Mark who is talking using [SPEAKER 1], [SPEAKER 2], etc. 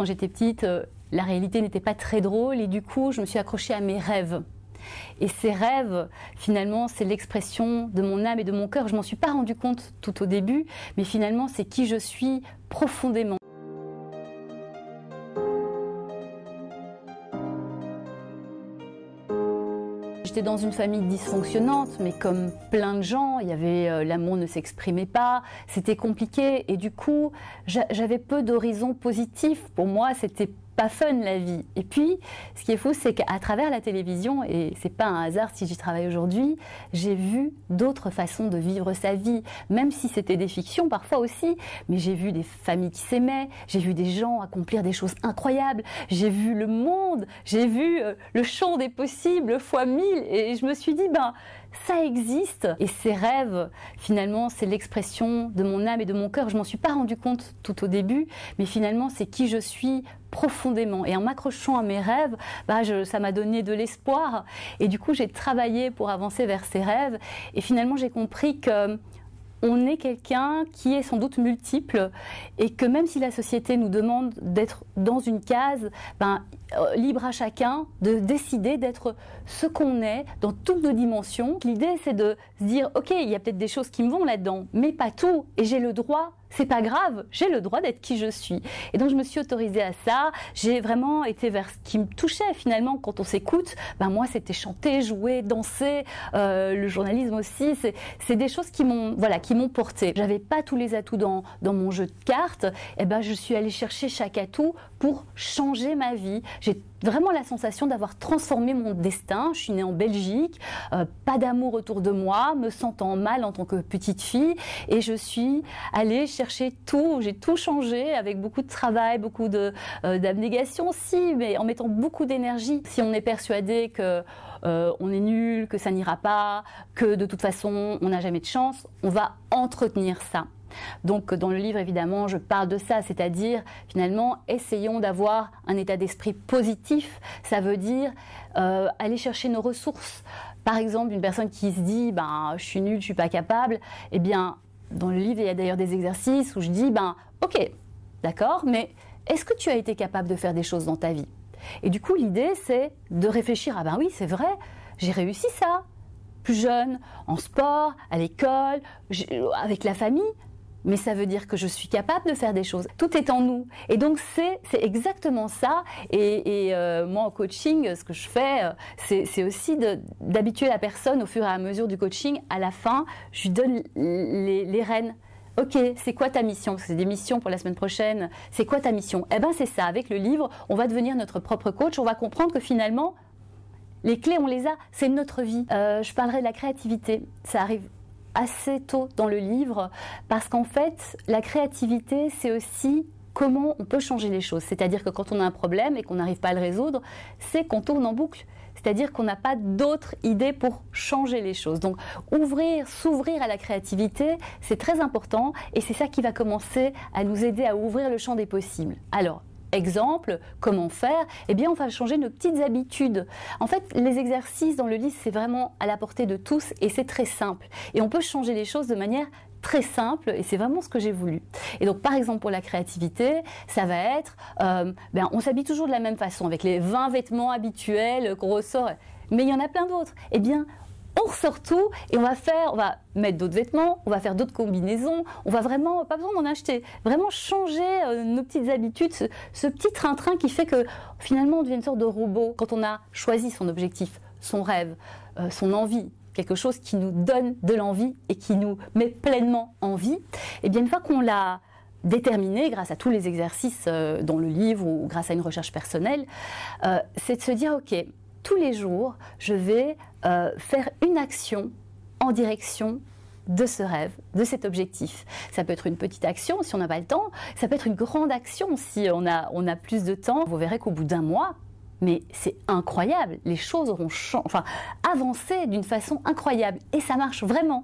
[SPEAKER 1] Quand j'étais petite, euh, la réalité n'était pas très drôle et du coup, je me suis accrochée à mes rêves. Et ces rêves, finalement, c'est l'expression de mon âme et de mon cœur. Je m'en suis pas rendu compte tout au début, mais finalement, c'est qui je suis profondément. J'étais dans une famille dysfonctionnante, mais comme plein de gens, il y avait euh, l'amour ne s'exprimait pas, c'était compliqué et du coup, j'avais peu d'horizons positifs. Pour moi, c'était fun la vie. Et puis, ce qui est fou, c'est qu'à travers la télévision, et c'est pas un hasard si j'y travaille aujourd'hui, j'ai vu d'autres façons de vivre sa vie, même si c'était des fictions parfois aussi. Mais j'ai vu des familles qui s'aimaient, j'ai vu des gens accomplir des choses incroyables, j'ai vu le monde, j'ai vu euh, le champ des possibles fois mille, et je me suis dit, ben ça existe. Et ces rêves, finalement, c'est l'expression de mon âme et de mon cœur. Je m'en suis pas rendu compte tout au début, mais finalement, c'est qui je suis profondément. Et en m'accrochant à mes rêves, bah, ça m'a donné de l'espoir. Et du coup, j'ai travaillé pour avancer vers ces rêves. Et finalement, j'ai compris que on est quelqu'un qui est sans doute multiple et que même si la société nous demande d'être dans une case, ben, euh, libre à chacun de décider d'être ce qu'on est dans toutes nos dimensions. L'idée, c'est de se dire, OK, il y a peut-être des choses qui me vont là-dedans, mais pas tout, et j'ai le droit c'est pas grave, j'ai le droit d'être qui je suis. Et donc je me suis autorisée à ça, j'ai vraiment été vers ce qui me touchait finalement quand on s'écoute. Ben moi c'était chanter, jouer, danser, euh, le journalisme aussi, c'est des choses qui m'ont voilà, qui m'ont porté. J'avais pas tous les atouts dans, dans mon jeu de cartes, et eh ben je suis allée chercher chaque atout pour changer ma vie. J'ai vraiment la sensation d'avoir transformé mon destin. Je suis née en Belgique, euh, pas d'amour autour de moi, me sentant mal en tant que petite fille, et je suis allée chercher tout. J'ai tout changé avec beaucoup de travail, beaucoup de euh, d'abnégation aussi, mais en mettant beaucoup d'énergie. Si on est persuadé que euh, on est nul, que ça n'ira pas, que de toute façon on n'a jamais de chance, on va entretenir ça. Donc dans le livre, évidemment, je parle de ça, c'est-à-dire finalement, essayons d'avoir un état d'esprit positif. Ça veut dire euh, aller chercher nos ressources. Par exemple, une personne qui se dit, ben, je suis nulle, je suis pas capable, eh bien, dans le livre, il y a d'ailleurs des exercices où je dis, ben, ok, d'accord, mais est-ce que tu as été capable de faire des choses dans ta vie Et du coup, l'idée, c'est de réfléchir, ah ben oui, c'est vrai, j'ai réussi ça, plus jeune, en sport, à l'école, avec la famille, mais ça veut dire que je suis capable de faire des choses. Tout est en nous. Et donc, c'est, exactement ça. Et, euh, moi, en coaching, ce que je fais, euh, c'est, aussi d'habituer la personne au fur et à mesure du coaching. À la fin, je lui donne les, rênes. Ok, c'est quoi ta mission Parce que c'est des missions pour la semaine prochaine. C'est quoi ta mission Eh bien, c'est ça. Avec le livre, on va devenir notre propre coach. On va comprendre que finalement, les clés, on les a. C'est notre vie. Euh, je parlerai de la créativité. Ça arrive assez tôt dans le livre, parce qu'en fait, la créativité, c'est aussi comment on peut changer les choses. C'est-à-dire que quand on a un problème et qu'on n'arrive pas à le résoudre, c'est qu'on tourne en boucle. C'est-à-dire qu'on n'a pas d'autres idées pour changer les choses. Donc ouvrir, s'ouvrir à la créativité, c'est très important et c'est ça qui va commencer à nous aider à ouvrir le champ des possibles. Alors, exemple, comment faire, eh bien, on va changer nos petites habitudes. En fait, les exercices dans le livre, c'est vraiment à la portée de tous et c'est très simple. Et on peut changer les choses de manière très simple et c'est vraiment ce que j'ai voulu. Et donc par exemple pour la créativité, ça va être, euh, ben, on s'habille toujours de la même façon avec les 20 vêtements habituels qu'on ressort, mais il y en a plein d'autres. Eh bien, on ressort tout et on va faire, on va mettre d'autres vêtements, on va faire d'autres combinaisons, on va vraiment, pas besoin d'en acheter, vraiment changer euh, nos petites habitudes, ce, petit train-train qui fait que finalement on devient une sorte de robot quand on a choisi son objectif, son rêve, euh, son envie, quelque chose qui nous donne de l'envie et qui nous met pleinement en vie. Et bien une fois qu'on l'a déterminé grâce à tous les exercices euh, dans le livre ou grâce à une recherche personnelle, c'est de se dire ok tous les jours, je vais euh, faire une action en direction de ce rêve, de cet objectif. Ça peut être une petite action si on n'a pas le temps, ça peut être une grande action si on a, on a plus de temps. Vous verrez qu'au bout d'un mois, mais c'est incroyable, les choses auront enfin, avancé d'une façon incroyable et ça marche vraiment.